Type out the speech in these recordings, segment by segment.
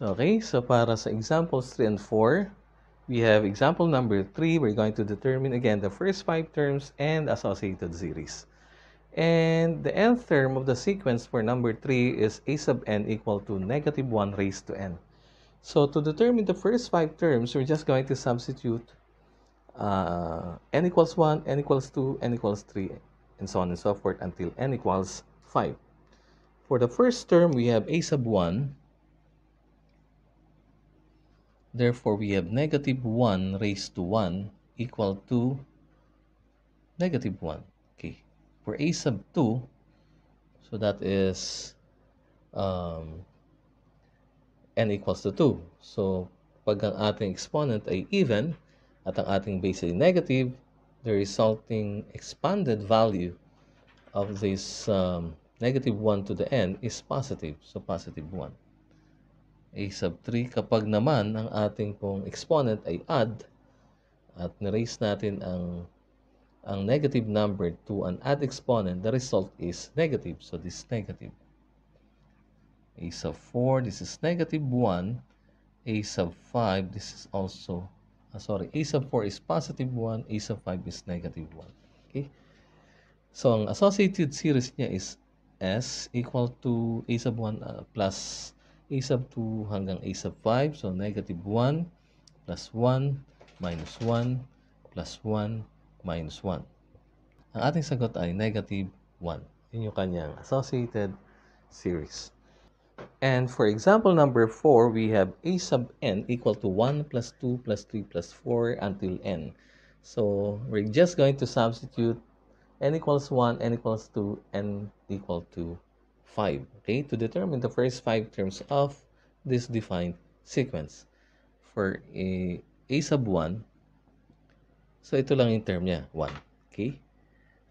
So, okay, so para sa examples 3 and 4, we have example number 3. We're going to determine again the first five terms and associated series. And the nth term of the sequence for number 3 is a sub n equal to negative 1 raised to n. So to determine the first five terms, we're just going to substitute uh, n equals 1, n equals 2, n equals 3, and so on and so forth until n equals 5. For the first term, we have a sub 1 Therefore, we have negative 1 raised to 1 equal to negative 1. Okay. For a sub 2, so that is um, n equals to 2. So, pag ang ating exponent ay even at ang ating base ay negative, the resulting expanded value of this um, negative 1 to the n is positive. So, positive 1. a sub 3. Kapag naman ang ating pong exponent ay add at na-raise natin ang ang negative number to an odd exponent, the result is negative. So this is negative. A sub 4, this is negative 1. A sub 5, this is also, uh, sorry, A sub 4 is positive 1, A sub 5 is negative 1. Okay? So ang associated series niya is S equal to A sub 1 uh, ah, plus a sub 2 hanggang a sub 5. So, negative 1 plus 1 minus 1 plus 1 minus 1. Ang ating sagot ay negative 1. Yun yung kanyang associated series. And for example number 4, we have a sub n equal to 1 plus 2 plus 3 plus 4 until n. So, we're just going to substitute n equals 1, n equals 2, n equal to 5. Okay, to determine the first five terms of this defined sequence. For a, a sub 1, so ito lang yung term niya, 1. Okay?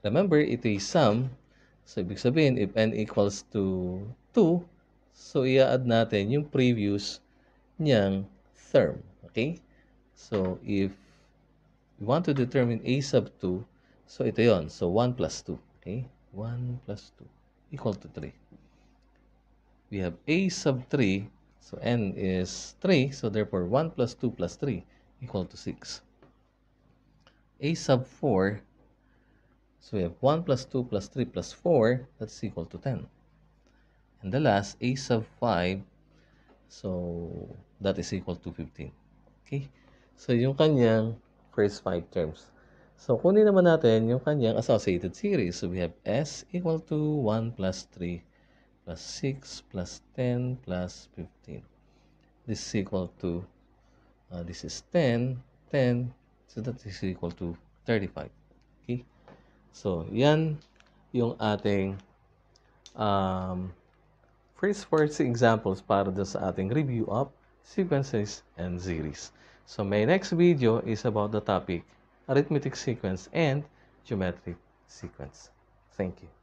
Remember, it is sum. So, ibig sabihin, if n equals to 2, so i-add natin yung previous niyang term. Okay? So, if you want to determine a sub 2, so ito yon So, 1 plus 2. Okay? 1 plus 2 equal to 3 we have a sub 3. So n is 3. So therefore 1 plus 2 plus 3 equal to 6. a sub 4. So we have 1 plus 2 plus 3 plus 4. That's equal to 10. And the last, a sub 5. So that is equal to 15. Okay? So yung kanyang first five terms. So, kunin naman natin yung kanyang associated series. So, we have S equal to 1 plus 3 plus 6 plus 10 plus 15. This is equal to, uh, this is 10, 10, so that is equal to 35. Okay? So, yan yung ating um, first 40 examples para sa ating review of sequences and series. So, my next video is about the topic arithmetic sequence and geometric sequence. Thank you.